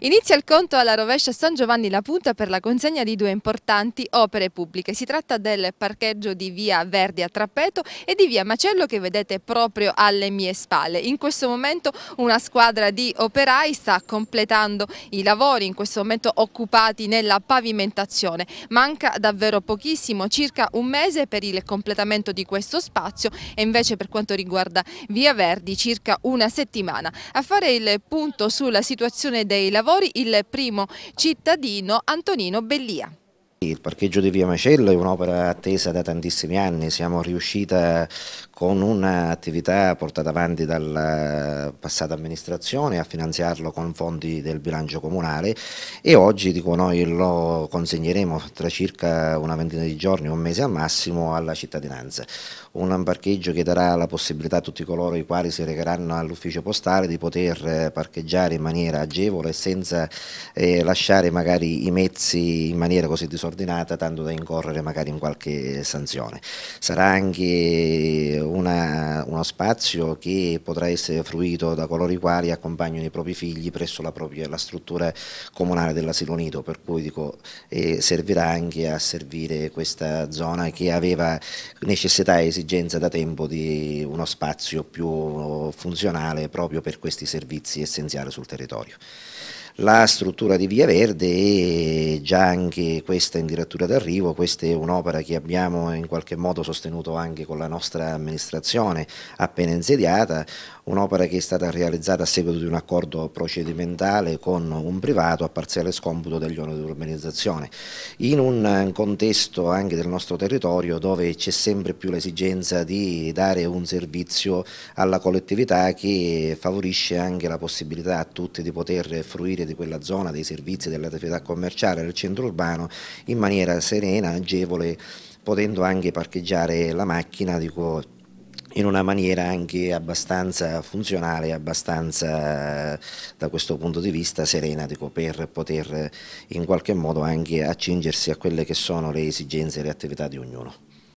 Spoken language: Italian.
Inizia il conto alla rovescia San Giovanni La Punta per la consegna di due importanti opere pubbliche. Si tratta del parcheggio di via Verdi a Trappeto e di via Macello che vedete proprio alle mie spalle. In questo momento una squadra di operai sta completando i lavori, in questo momento occupati nella pavimentazione. Manca davvero pochissimo, circa un mese per il completamento di questo spazio e invece per quanto riguarda via Verdi circa una settimana. A fare il punto sulla situazione dei lavori lavori il primo cittadino Antonino Bellia. Il parcheggio di Via Macello è un'opera attesa da tantissimi anni, siamo riusciti con un'attività portata avanti dalla eh, passata amministrazione a finanziarlo con fondi del bilancio comunale e oggi dico, noi lo consegneremo tra circa una ventina di giorni, un mese al massimo, alla cittadinanza. Un parcheggio che darà la possibilità a tutti coloro i quali si recheranno all'ufficio postale di poter eh, parcheggiare in maniera agevole senza eh, lasciare magari i mezzi in maniera così disordinata tanto da incorrere magari in qualche sanzione. Sarà anche una, uno spazio che potrà essere fruito da coloro i quali accompagnano i propri figli presso la, propria, la struttura comunale dell'asilo nido, per cui dico, eh, servirà anche a servire questa zona che aveva necessità e esigenza da tempo di uno spazio più funzionale proprio per questi servizi essenziali sul territorio la struttura di Via Verde e già anche questa in direttura d'arrivo, questa è un'opera che abbiamo in qualche modo sostenuto anche con la nostra amministrazione appena insediata, un'opera che è stata realizzata a seguito di un accordo procedimentale con un privato a parziale scomputo degli oneri di urbanizzazione, in un contesto anche del nostro territorio dove c'è sempre più l'esigenza di dare un servizio alla collettività che favorisce anche la possibilità a tutti di poter fruire turistiche di quella zona, dei servizi, dell'attività commerciale del centro urbano in maniera serena, agevole, potendo anche parcheggiare la macchina dico, in una maniera anche abbastanza funzionale, abbastanza da questo punto di vista serena dico, per poter in qualche modo anche accingersi a quelle che sono le esigenze e le attività di ognuno.